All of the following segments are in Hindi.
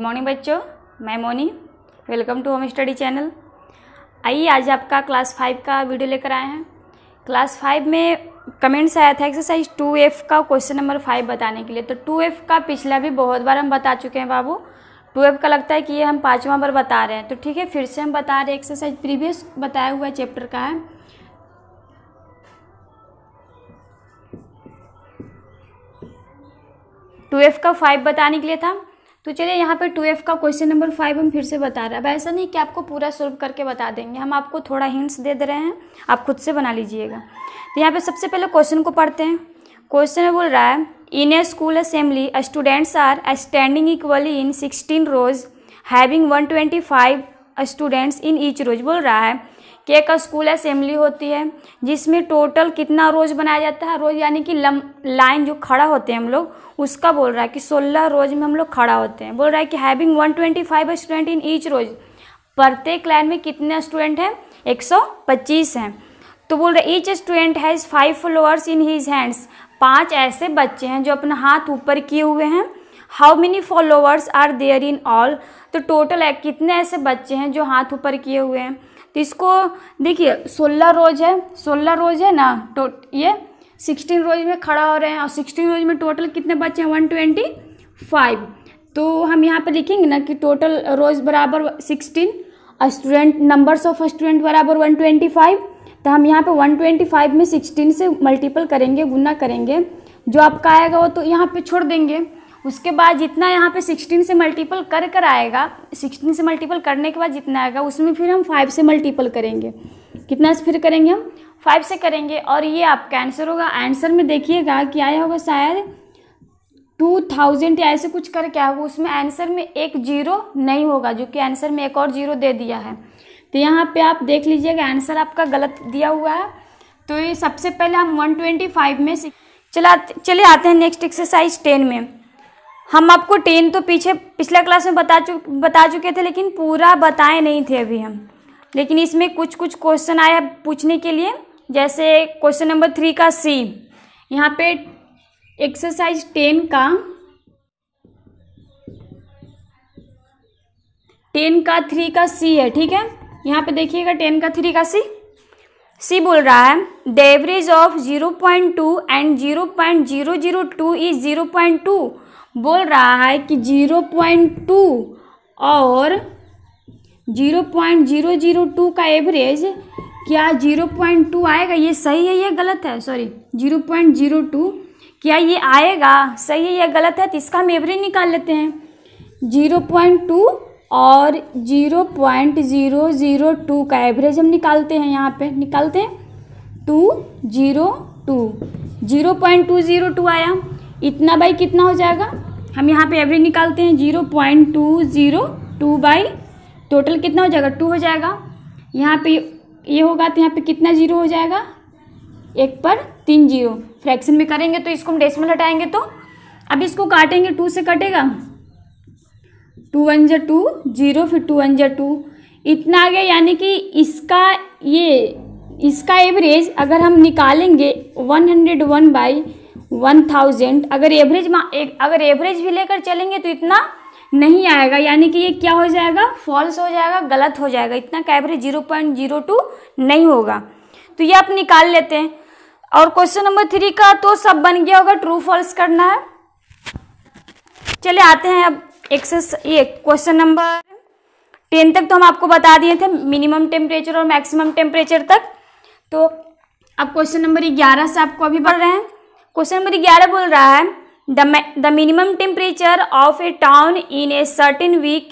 मॉर्निंग बच्चों मैं Moni welcome to home study channel आइए आज आपका क्लास फाइव का वीडियो लेकर आए हैं क्लास फाइव में कमेंट्स आया था एक्सरसाइज टू एफ का क्वेश्चन नंबर फाइव बताने के लिए तो टू एफ का पिछला भी बहुत बार हम बता चुके हैं बाबू टू एफ का लगता है कि ये हम पाँचवा बार बता रहे हैं तो ठीक है फिर से हम बता रहे एक्सरसाइज प्रीवियस बताया हुआ चैप्टर का है टू एफ का फाइव बताने के लिए था तो चलिए यहाँ पर टू एफ का क्वेश्चन नंबर फाइव हम फिर से बता रहे हैं अब ऐसा नहीं कि आपको पूरा सॉल्व करके बता देंगे हम आपको थोड़ा हिंट्स दे दे रहे हैं आप खुद से बना लीजिएगा तो यहाँ पर सबसे पहले क्वेश्चन को पढ़ते हैं क्वेश्चन में बोल रहा है in a school assembly students are standing equally in sixteen rows having one twenty five students in each row बोल रहा है के एक स्कूल असेंबली होती है जिसमें टोटल कितना रोज़ बनाया जाता है रोज़ यानी कि लम लाइन जो खड़ा होते हैं हम लोग उसका बोल रहा है कि सोलह रोज़ में हम लोग खड़ा होते हैं बोल रहा है कि having one twenty five student in each row प्रत्येक लाइन में कितने स्टूडेंट हैं एक सौ पच्चीस हैं तो बोल रहे each student has five flowers in his hands पांच ऐसे बच्चे हैं जो अपना हाथ ऊपर किए हुए हैं how many followers are there in all तो टोटल है कितने ऐसे बच्चे हैं जो हाथ ऊपर किए हुए हैं तो इसको देखिए सोलह रोज है सोलह रोज है ना तो ये सिक्सटीन रोज में खड़ा हो रहे हैं और सिक्सटीन रोज में टोटल कितने बच्चे हैं वन ट्वेंटी फाइव तो हम यहाँ पे लिखेंगे ना कि टोटल रोज बराबर sixteen student numbers of student बराबर वन ट्वेंटी फाइव तो हम यहाँ पे वन ट्वेंटी फाइव में सिक्सटीन से मल्टीपल करेंगे गुना करेंगे जो आपका आएगा वो तो यहाँ पे छोड़ देंगे उसके बाद जितना यहाँ पे 16 से मल्टीपल कर कर आएगा 16 से मल्टीपल करने के बाद जितना आएगा उसमें फिर हम 5 से मल्टीपल करेंगे कितना से फिर करेंगे हम 5 से करेंगे और ये आपका आंसर होगा आंसर में देखिएगा कि आया होगा शायद टू थाउजेंड या ऐसे कुछ कर क्या होगा उसमें आंसर में एक जीरो नहीं होगा जो कि आंसर में एक और जीरो दे दिया है तो यहाँ पर आप देख लीजिएगा आंसर आपका गलत दिया हुआ है तो ये सबसे पहले हम वन में चला चले आते हैं नेक्स्ट एक्सरसाइज टेन में हम आपको टेन तो पीछे पिछला क्लास में बता चु बता चुके थे लेकिन पूरा बताए नहीं थे अभी हम लेकिन इसमें कुछ कुछ क्वेश्चन आया पूछने के लिए जैसे क्वेश्चन नंबर थ्री का सी यहाँ पे एक्सरसाइज टेन का टेन का थ्री का सी है ठीक है यहाँ पे देखिएगा टेन का थ्री का सी सी बोल रहा है the average of zero point two and zero point zero zero two is zero point two बोल रहा है कि जीरो पॉइंट टू और zero point zero zero two का एवरेज क्या जीरो पॉइंट टू आएगा ये सही है या गलत है sorry zero point zero two क्या ये आएगा सही है या गलत है तो इसका हम एवरेज निकाल लेते हैं जीरो पॉइंट टू और zero point zero zero two का एवरेज हम निकालते हैं यहाँ पे निकालते हैं two zero two zero point two zero two आया इतना बाई कितना हो जाएगा हम यहाँ पे एवरेज निकालते हैं zero point two zero two by total कितना हो जाएगा टू हो जाएगा यहाँ पे ये होगा तो यहाँ पे कितना जीरो हो जाएगा एक पर तीन जीरो फ्रैक्शन में करेंगे तो इसको हम डेसिमल हटाएंगे तो अब इसको काटेंगे टू से कटेगा टू वन जो टू जीरो फिर टू वन जो टू इतना आ गया यानी कि इसका ये इसका एवरेज अगर हम निकालेंगे one hundred one by one thousand अगर एवरेज अगर एवरेज भी लेकर चलेंगे तो इतना नहीं आएगा यानी कि ये क्या हो जाएगा फॉल्स हो जाएगा गलत हो जाएगा इतना का average zero point zero two नहीं होगा तो ये आप निकाल लेते हैं और क्वेश्चन नंबर थ्री का तो सब बन गया होगा ट्रू फॉल्स करना है चले आते हैं अब एक्सेस ये क्वेश्चन नंबर टेन तक तो हम आपको बता दिए थे मिनिमम टेम्परेचर और मैक्सिमम टेम्परेचर तक तो अब क्वेश्चन नंबर ग्यारह से आपको अभी बढ़ रहे हैं क्वेश्चन नंबर ग्यारह बोल रहा है the minimum temperature of a town in a certain week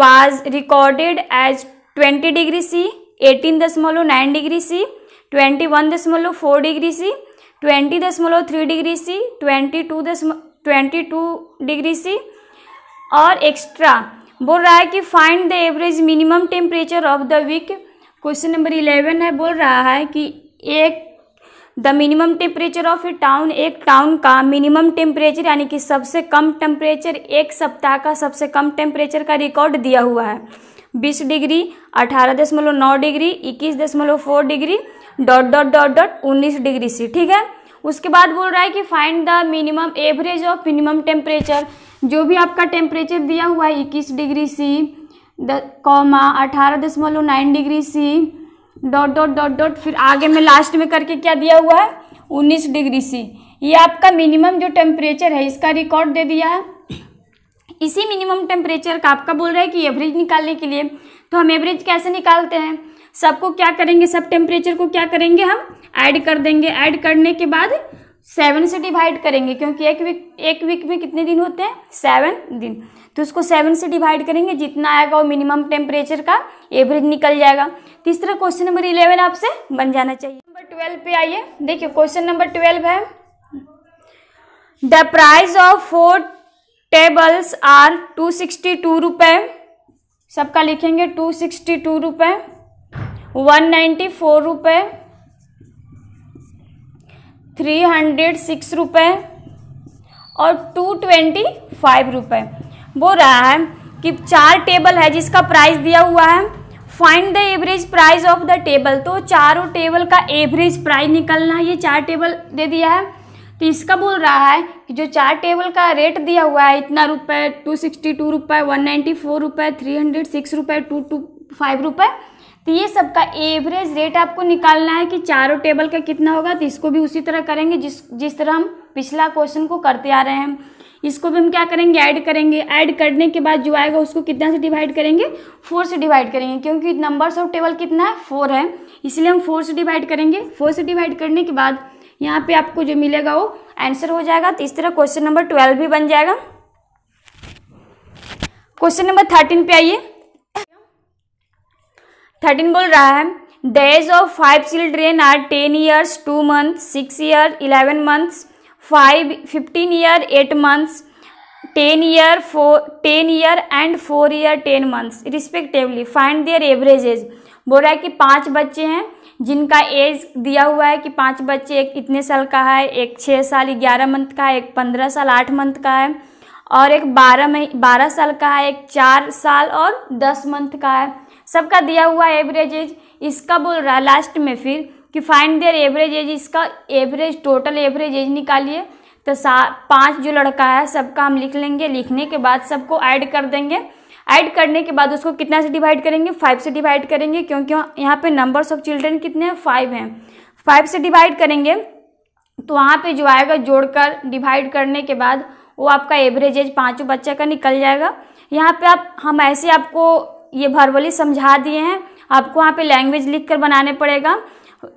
was recorded as twenty degree C eighteen दशमलव nine degree C twenty one दशमलव फोर डिग्री सी ट्वेंटी दशमलव three degree C twenty two दशम ट्वेंटी टू डिग्री सी और एक्स्ट्रा बोल रहा है कि find the average minimum temperature of the week question number eleven है बोल रहा है कि एक the minimum temperature of a town एक टाउन का मिनिमम टेम्परेचर यानी कि सबसे कम टेम्परेचर एक सप्ताह का सबसे कम टेम्परेचर का रिकॉर्ड दिया हुआ है बीस डिग्री अठारह दशमलव नौ डिग्री इक्कीस दशमलव four degree dot dot dot dot उन्नीस डिग्री सी ठीक है उसके बाद बोल रहा है कि find the minimum average of minimum temperature जो भी आपका टेम्परेचर दिया हुआ है इक्कीस डिग्री सी द कॉमा अठारह दशमलव nine degree C dot dot dot dot फिर आगे में लास्ट में करके क्या दिया हुआ है उन्नीस डिग्री सी ये आपका मिनिमम जो टेम्परेचर है इसका रिकॉर्ड दे दिया है इसी मिनिमम टेम्परेचर का आपका बोल रहा है कि एवरेज निकालने के लिए तो हम एवरेज कैसे निकालते हैं सबको क्या करेंगे सब टेम्परेचर को क्या करेंगे हम ऐड कर देंगे ऐड करने के बाद सेवन से डिवाइड करेंगे क्योंकि एक वीक एक वीक में कितने दिन होते हैं सेवन दिन तो उसको सेवन से डिवाइड करेंगे जितना आएगा वो मिनिमम टेम्परेचर का एवरेज निकल जाएगा तो इस तरह क्वेश्चन नंबर इलेवन आपसे बन जाना चाहिए नंबर ट्वेल्व पे आइए देखिए क्वेश्चन नंबर ट्वेल्व है the price of four tables are two sixty two रुपये सबका लिखेंगे टू सिक्सटी टू रुपये वन नाइन्टी फोर रुपये थ्री हंड्रेड सिक्स रुपये और टू ट्वेंटी फाइव रुपये बोल रहा है कि चार टेबल है जिसका प्राइस दिया हुआ है find the average price of the table तो चारों टेबल का एवरेज प्राइस निकलना है ये चार टेबल दे दिया है तो इसका बोल रहा है कि जो चार टेबल का रेट दिया हुआ है इतना रुपये टू सिक्सटी टू रुपये वन नाइन्टी फोर रुपये थ्री हंड्रेड सिक्स रुपये टू टू फाइव रुपये तो ये सबका एवरेज रेट आपको निकालना है कि चारों टेबल का कितना होगा तो इसको भी उसी तरह करेंगे जिस जिस तरह हम पिछला क्वेश्चन को करते आ रहे हैं इसको भी हम क्या करेंगे ऐड करेंगे ऐड करने के बाद जो आएगा उसको कितना से डिवाइड करेंगे फोर से डिवाइड करेंगे क्योंकि नंबर्स ऑफ टेबल कितना है फोर है इसलिए हम फोर से डिवाइड करेंगे फोर से डिवाइड करने के बाद यहाँ पे आपको जो मिलेगा वो आंसर हो जाएगा तो इस तरह क्वेश्चन नंबर ट्वेल्व भी बन जाएगा क्वेश्चन नंबर थर्टीन पे आइए थर्टीन बोल रहा है days of five children are ten years two month six year eleven months five fifteen year eight months ten year four ten year and four year ten months respectively find their average age बोल रहा है कि पांच बच्चे हैं जिनका एज दिया हुआ है कि पांच बच्चे एक इतने साल का है एक छः साल ग्यारह मंथ का है एक पंद्रह साल आठ मंथ का है और एक बारह मही बारह साल का है एक चार साल और दस मंथ का है सबका दिया हुआ एवरेज एज इसका बोल रहा है लास्ट में फिर कि फाइंड देयर एवरेज एज इसका एवरेज टोटल एवरेज एज निकालिए तो सा पाँच जो लड़का है सबका हम लिख लेंगे लिखने के बाद सबको ऐड कर देंगे ऐड करने के बाद उसको कितना से डिवाइड करेंगे फाइव से डिवाइड करेंगे क्योंकि यहाँ पे नंबर्स ऑफ चिल्ड्रन कितने हैं फाइव हैं फाइव से डिवाइड करेंगे तो वहाँ पे जो आएगा जोड़कर डिवाइड करने के बाद वो आपका एवरेज एज पाँचों बच्चे का निकल जाएगा यहाँ पे आप हम ऐसे आपको ये भरवली समझा दिए हैं आपको वहाँ पे लैंग्वेज लिख कर बनाने पड़ेगा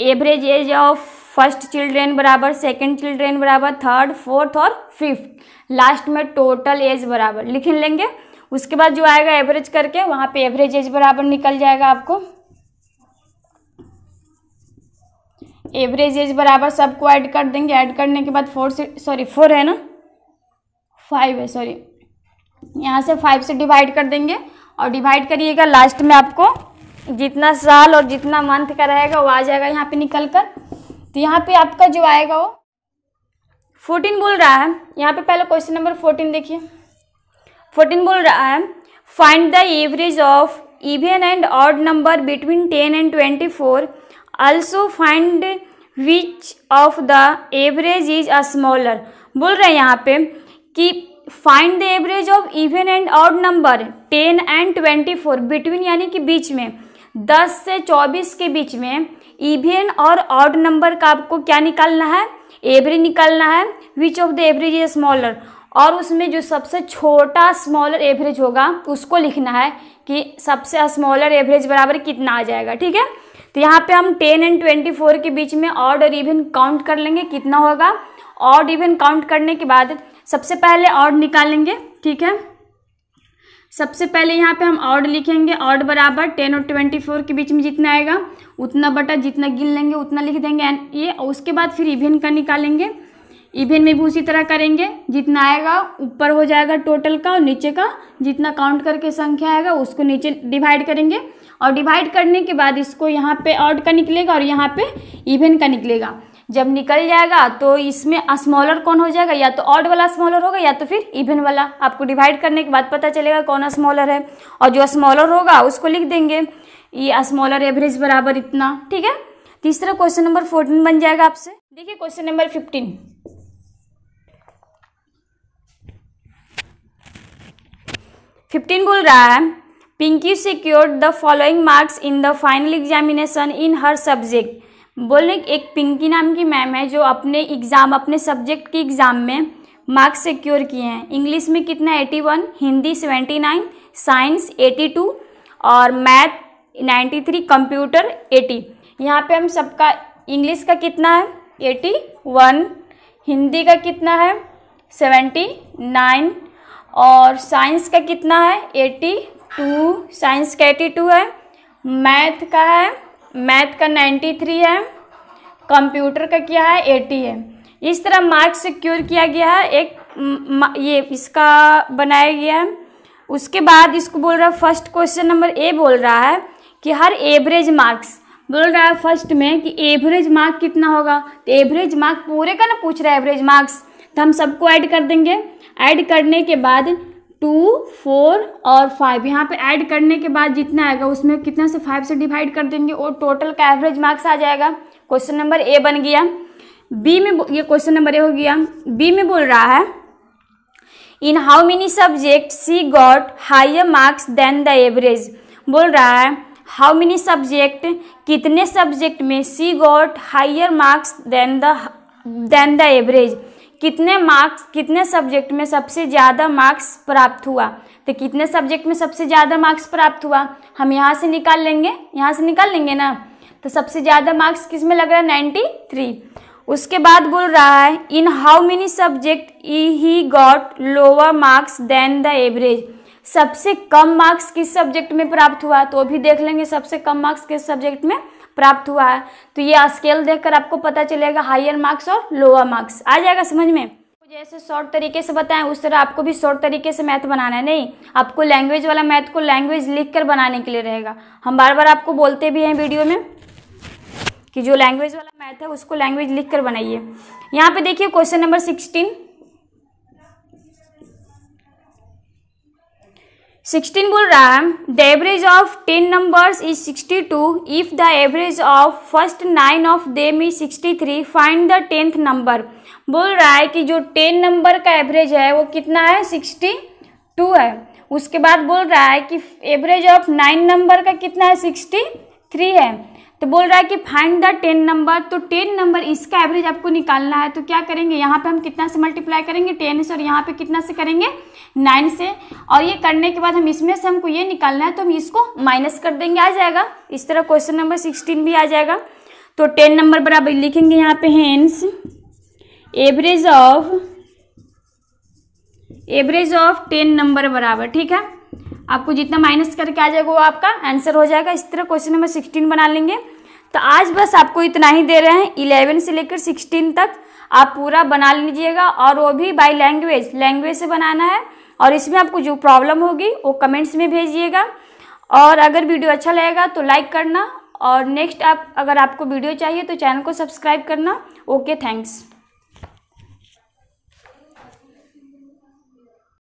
average age of first children बराबर सेकंड चिल्ड्रेन बराबर थर्ड फोर्थ और फिफ्थ लास्ट में टोटल एज बराबर लिख लेंगे उसके बाद जो आएगा एवरेज करके वहाँ पे एवरेज एज बराबर निकल जाएगा आपको एवरेज एज बराबर सबको ऐड कर देंगे ऐड करने के बाद फोर से सॉरी फोर है ना फाइव है सॉरी यहाँ से फाइव से डिवाइड कर देंगे और डिवाइड करिएगा लास्ट में आपको जितना साल और जितना मंथ का रहेगा वो आ जाएगा यहाँ पे निकल कर तो यहाँ पे आपका जो आएगा वो फोर्टीन बोल रहा है यहाँ पे पहले क्वेश्चन नंबर फोर्टीन देखिए फोर्टीन बोल रहा है find the average of even and odd number between ten and twenty four also find which of the average is a smaller बोल रहे हैं यहाँ पे कि find the average of even and odd number ten and twenty four between यानी कि बीच में दस से चौबीस के बीच में इवेन और ऑड नंबर का आपको क्या निकालना है एवरेज निकालना है which of the average is smaller और उसमें जो सबसे छोटा स्मॉलर एवरेज होगा उसको लिखना है कि सबसे स्मॉलर एवरेज बराबर कितना आ जाएगा ठीक है तो यहाँ पे हम टेन एंड ट्वेंटी फोर के बीच में ऑड और इवन काउंट कर लेंगे कितना होगा ऑड इवन काउंट करने के बाद सबसे पहले ऑड निकालेंगे ठीक है सबसे पहले यहाँ पे हम ऑड लिखेंगे ऑड बराबर टेन और ट्वेंटी फोर के बीच में जितना आएगा उतना बटा जितना गिन लेंगे उतना लिख देंगे एंड ये और उसके बाद फिर इवेन का निकालेंगे इवेन में भी उसी तरह करेंगे जितना आएगा ऊपर हो जाएगा टोटल का और नीचे का जितना काउंट करके संख्या आएगा उसको नीचे डिवाइड करेंगे और डिवाइड करने के बाद इसको यहाँ पे ऑड का निकलेगा और यहाँ पे इवेन का निकलेगा जब निकल जाएगा तो इसमें स्मॉलर कौन हो जाएगा या तो ऑड वाला स्मॉलर होगा या तो फिर इवन वाला आपको डिवाइड करने के बाद पता चलेगा कौन स्मॉलर है और जो स्मॉलर होगा उसको लिख देंगे ये स्मॉलर एवरेज बराबर इतना ठीक है तीसरा क्वेश्चन नंबर फोर्टीन बन जाएगा आपसे देखिए क्वेश्चन नंबर फिफ्टीन फिफ्टीन बोल रहा है Pinky secured the following marks in the final examination in her subject बोले एक पिंकी नाम की मैम है जो अपने एग्ज़ाम अपने सब्जेक्ट के एग्ज़ाम में मार्क्स सिक्योर किए हैं इंग्लिश में कितना 81 हिंदी 79 साइंस 82 और मैथ 93 कंप्यूटर 80 यहाँ पे हम सबका इंग्लिश का कितना है 81 हिंदी का कितना है 79 और साइंस का कितना है 82 साइंस का 82 है मैथ का है मैथ का नाइन्टी थ्री है कंप्यूटर का क्या है एटी है इस तरह मार्क सिक्योर किया गया है एक ये इसका बनाया गया है उसके बाद इसको बोल रहा है फर्स्ट क्वेश्चन नंबर ए बोल रहा है कि हर एवरेज मार्क्स बोल रहा है फर्स्ट में कि एवरेज मार्क कितना होगा तो एवरेज मार्क पूरे का ना पूछ रहा है एवरेज मार्क्स तो हम सबको ऐड कर देंगे ऐड करने के बाद टू फोर और फाइव यहाँ पे ऐड करने के बाद जितना आएगा उसमें कितना से फाइव से डिवाइड कर देंगे और टोटल का एवरेज मार्क्स आ जाएगा क्वेश्चन नंबर ए बन गया बी में ये क्वेश्चन नंबर ए हो गया बी में बोल रहा है in how many subject she got higher marks than the average बोल रहा है हाउ मेनी सब्जेक्ट कितने सब्जेक्ट में she got higher marks than the than the average कितने मार्क्स कितने सब्जेक्ट में सबसे ज़्यादा मार्क्स प्राप्त हुआ तो कितने सब्जेक्ट में सबसे ज़्यादा मार्क्स प्राप्त हुआ हम यहाँ से निकाल लेंगे यहाँ से निकाल लेंगे ना तो सबसे ज़्यादा मार्क्स किस में लग रहा है नाइन्टी थ्री उसके बाद बोल रहा है इन हाउ मेनी सब्जेक्ट ई he got lower marks than the average सबसे कम मार्क्स किस सब्जेक्ट में प्राप्त हुआ तो भी देख लेंगे सबसे कम मार्क्स किस सब्जेक्ट में प्राप्त हुआ है तो ये स्केल देखकर आपको पता चलेगा हायर मार्क्स और लोअर मार्क्स आ जाएगा समझ में जैसे शॉर्ट तरीके से बताएं उस तरह आपको भी शॉर्ट तरीके से मैथ बनाना है नहीं आपको लैंग्वेज वाला मैथ को लैंग्वेज लिख कर बनाने के लिए रहेगा हम बार बार आपको बोलते भी हैं वीडियो में कि जो लैंग्वेज वाला मैथ है उसको लैंग्वेज लिख कर बनाइए यहाँ पे देखिए क्वेश्चन नंबर सिक्सटीन 16 बोल रहा है the average of 10 numbers is 62 if the average of first nine of them is 63 find the tenth number बोल रहा है कि जो 10 नंबर का एवरेज है वो कितना है 62 है उसके बाद बोल रहा है कि एवरेज ऑफ नाइन नंबर का कितना है 63 है तो बोल रहा है कि फाइंड द टेन नंबर तो टेन नंबर इसका एवरेज आपको निकालना है तो क्या करेंगे यहाँ पे हम कितना से मल्टीप्लाई करेंगे टेन से और यहाँ पे कितना से करेंगे नाइन से और ये करने के बाद हम इसमें से हमको ये निकालना है तो हम इसको माइनस कर देंगे आ जाएगा इस तरह क्वेश्चन नंबर सिक्सटीन भी आ जाएगा तो टेन नंबर बराबर लिखेंगे यहाँ पे hence average of average of ten number बराबर ठीक है आपको जितना माइनस करके आ जाएगा वो आपका आंसर हो जाएगा इस तरह क्वेश्चन नंबर सिक्सटीन बना लेंगे तो आज बस आपको इतना ही दे रहे हैं इलेवन से लेकर सिक्सटीन तक आप पूरा बना लीजिएगा और वो भी बाय लैंग्वेज लैंग्वेज से बनाना है और इसमें आपको जो प्रॉब्लम होगी वो कमेंट्स में भेजिएगा और अगर वीडियो अच्छा लगेगा तो लाइक करना और नेक्स्ट आप अगर आपको वीडियो चाहिए तो चैनल को सब्सक्राइब करना ओके थैंक्स